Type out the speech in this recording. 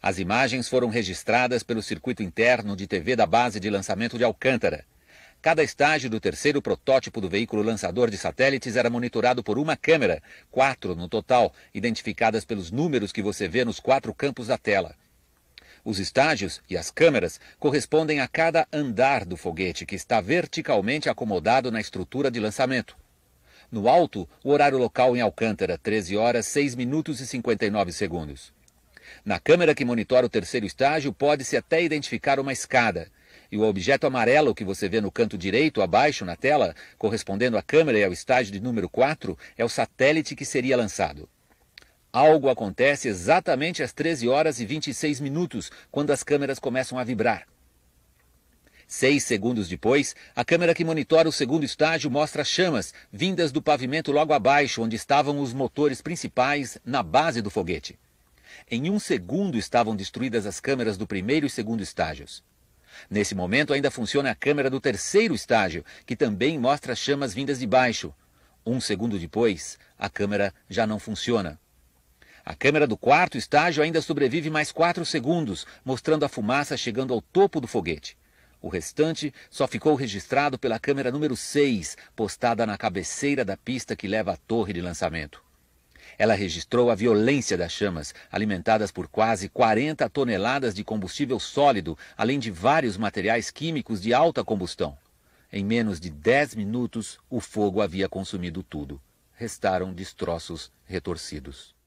As imagens foram registradas pelo circuito interno de TV da base de lançamento de Alcântara. Cada estágio do terceiro protótipo do veículo lançador de satélites era monitorado por uma câmera, quatro no total, identificadas pelos números que você vê nos quatro campos da tela. Os estágios e as câmeras correspondem a cada andar do foguete, que está verticalmente acomodado na estrutura de lançamento. No alto, o horário local em Alcântara, 13 horas 6 minutos e 59 segundos. Na câmera que monitora o terceiro estágio, pode-se até identificar uma escada. E o objeto amarelo que você vê no canto direito, abaixo na tela, correspondendo à câmera e ao estágio de número 4, é o satélite que seria lançado. Algo acontece exatamente às 13 horas e 26 minutos, quando as câmeras começam a vibrar. Seis segundos depois, a câmera que monitora o segundo estágio mostra chamas vindas do pavimento logo abaixo, onde estavam os motores principais na base do foguete. Em um segundo estavam destruídas as câmeras do primeiro e segundo estágios. Nesse momento ainda funciona a câmera do terceiro estágio, que também mostra chamas vindas de baixo. Um segundo depois, a câmera já não funciona. A câmera do quarto estágio ainda sobrevive mais quatro segundos, mostrando a fumaça chegando ao topo do foguete. O restante só ficou registrado pela câmera número 6, postada na cabeceira da pista que leva à torre de lançamento. Ela registrou a violência das chamas, alimentadas por quase 40 toneladas de combustível sólido, além de vários materiais químicos de alta combustão. Em menos de 10 minutos, o fogo havia consumido tudo. Restaram destroços retorcidos.